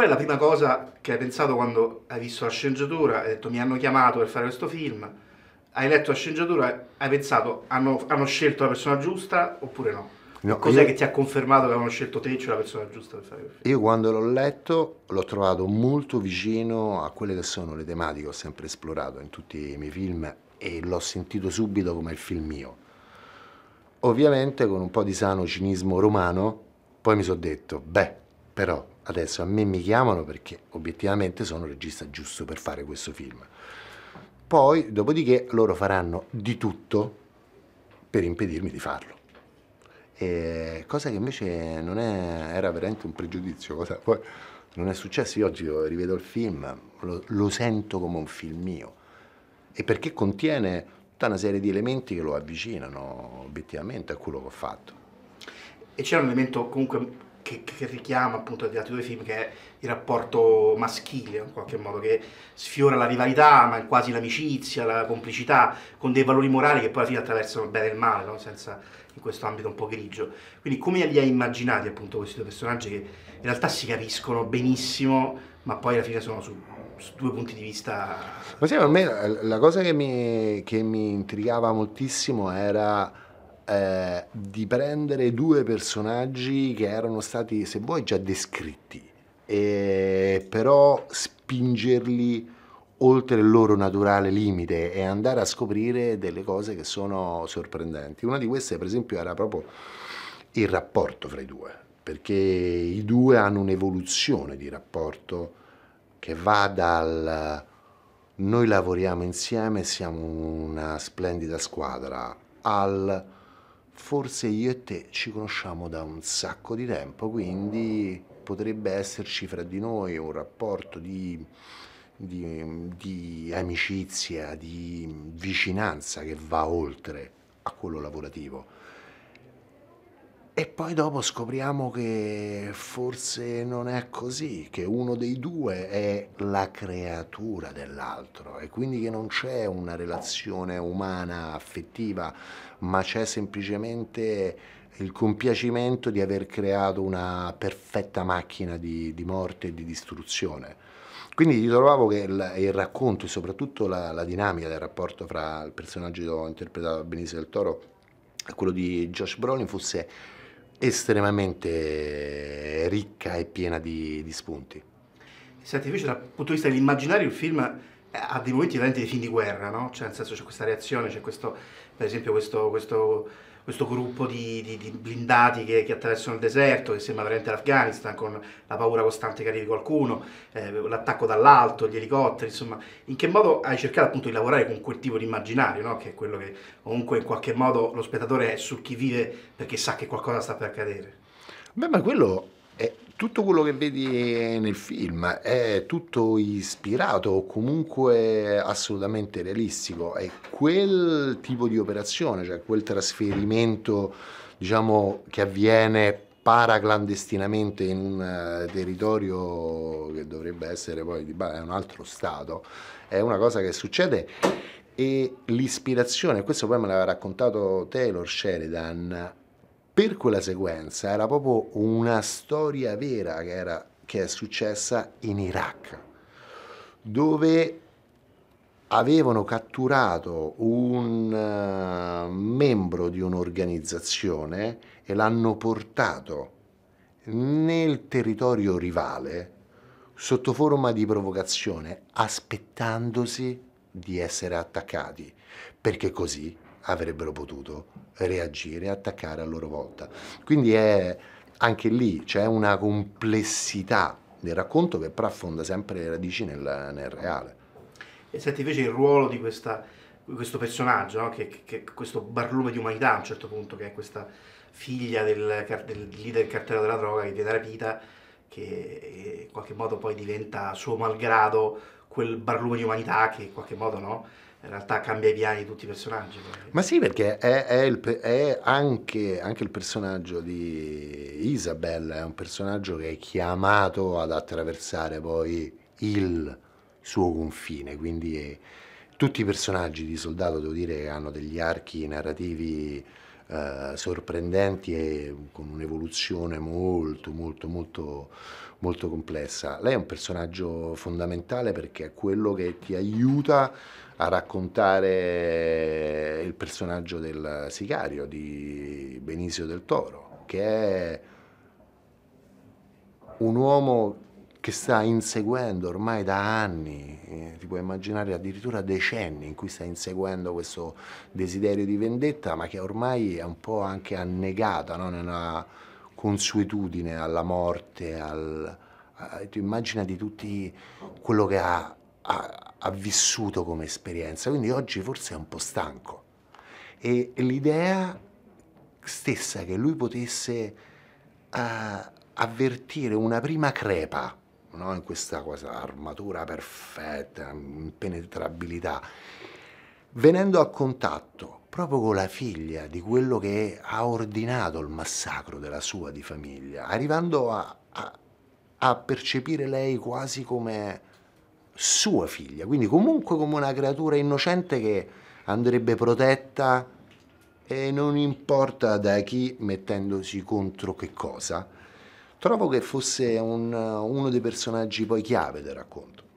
Qual è la prima cosa che hai pensato quando hai visto la sceneggiatura? Hai detto mi hanno chiamato per fare questo film? Hai letto la sceneggiatura? Hai pensato hanno, hanno scelto la persona giusta oppure no? no Cos'è io... che ti ha confermato che avevano scelto te, cioè la persona giusta per fare quel film? Io quando l'ho letto l'ho trovato molto vicino a quelle che sono le tematiche che ho sempre esplorato in tutti i miei film e l'ho sentito subito come il film mio. Ovviamente con un po' di sano cinismo romano, poi mi sono detto, beh, però Adesso a me mi chiamano perché obiettivamente sono il regista giusto per fare questo film. Poi, dopodiché, loro faranno di tutto per impedirmi di farlo. E cosa che invece non è, era veramente un pregiudizio, cosa poi non è successo. Io oggi rivedo il film, lo, lo sento come un film mio. E perché contiene tutta una serie di elementi che lo avvicinano obiettivamente a quello che ho fatto. E c'è un elemento comunque che, che, richiama appunto gli altri due film, che è il rapporto maschile, in qualche modo, che sfiora la rivalità, ma quasi l'amicizia, la complicità, con dei valori morali che poi alla fine attraversano il bene e il male, no? Senza, in questo ambito un po' grigio. Quindi come li hai immaginati appunto questi due personaggi che in realtà si capiscono benissimo, ma poi alla fine sono su due punti di vista. Ma sì, a me la, la cosa che mi, che mi intrigava moltissimo era eh, di prendere due personaggi che erano stati, se vuoi, già descritti, e però spingerli oltre il loro naturale limite e andare a scoprire delle cose che sono sorprendenti. Una di queste, per esempio, era proprio il rapporto fra i due, perché i due hanno un'evoluzione di rapporto che va dal noi lavoriamo insieme, siamo una splendida squadra, al forse io e te ci conosciamo da un sacco di tempo, quindi potrebbe esserci fra di noi un rapporto di, di, di amicizia, di vicinanza che va oltre a quello lavorativo. E poi dopo scopriamo che forse non è così, che uno dei due è la creatura dell'altro e quindi che non c'è una relazione umana, affettiva, ma c'è semplicemente il compiacimento di aver creato una perfetta macchina di, di morte e di distruzione. Quindi ritrovavo che il, il, racconto e soprattutto la, la dinamica del rapporto fra il personaggio interpretato da Benicio del Toro e quello di Josh Brolin fosse estremamente eh, ricca e piena di, di spunti. Senti, invece dal punto di vista dell'immaginario il film eh, ha dei momenti veramente dei film di guerra, no? Cioè nel senso c'è questa reazione, c'è questo, per esempio questo, questo questo gruppo di, di, di blindati che, che, attraversano il deserto, che sembra veramente l'Afghanistan, con la paura costante che arrivi qualcuno, eh, l'attacco dall'alto, gli elicotteri, insomma, in che modo hai cercato appunto di lavorare con quel tipo di immaginario, no? che è quello che comunque in qualche modo lo spettatore è su chi vive perché sa che qualcosa sta per accadere? Beh, ma quello è eh, tutto quello che vedi nel film è tutto ispirato o comunque assolutamente realistico, è quel tipo di operazione, cioè quel trasferimento diciamo, che avviene paraclandestinamente in un eh, territorio che dovrebbe essere poi di, beh, un altro stato, è una cosa che succede e l'ispirazione, questo poi me l'aveva raccontato Taylor Sheridan, per quella sequenza era proprio una storia vera che, era, che è successa in Iraq, dove avevano catturato un eh, membro di un'organizzazione e l'hanno portato nel territorio rivale sotto forma di provocazione, aspettandosi di essere attaccati, perché così avrebbero potuto reagire e attaccare a loro volta. Quindi è, anche lì c'è una complessità del racconto che però affonda sempre le radici nel, nel reale. E senti invece il ruolo di questa, questo personaggio, no? che, che, questo barlume di umanità a un certo punto, che è questa figlia del, del leader del cartello della droga che viene rapita, che eh, in qualche modo poi diventa suo malgrado quel barlume di umanità che in qualche modo no? in realtà cambia i piani di tutti i personaggi. Ma sì, perché è, è, il, è anche, anche, il personaggio di Isabel, è un personaggio che è chiamato ad attraversare poi il suo confine, quindi è, tutti i personaggi di Soldato, devo dire, hanno degli archi narrativi eh, sorprendenti e con un'evoluzione molto, molto, molto, molto complessa. Lei è un personaggio fondamentale perché è quello che ti aiuta a raccontare il personaggio del sicario di Benicio del Toro, che è un uomo che sta inseguendo ormai da anni, eh, ti puoi immaginare addirittura decenni in cui sta inseguendo questo desiderio di vendetta, ma che ormai è un po' anche annegata no? nella consuetudine alla morte, al, a, tu immagina di tutto quello che ha, ha, ha, vissuto come esperienza, quindi oggi forse è un po' stanco. E, e l'idea stessa che lui potesse eh, avvertire una prima crepa, no? in questa cosa, armatura perfetta, impenetrabilità, venendo a contatto proprio con la figlia di quello che ha ordinato il massacro della sua di famiglia, arrivando a, a, a percepire lei quasi come sua figlia, quindi comunque come una creatura innocente che andrebbe protetta e non importa da chi mettendosi contro che cosa, trovo che fosse un, uno dei personaggi poi chiave del racconto.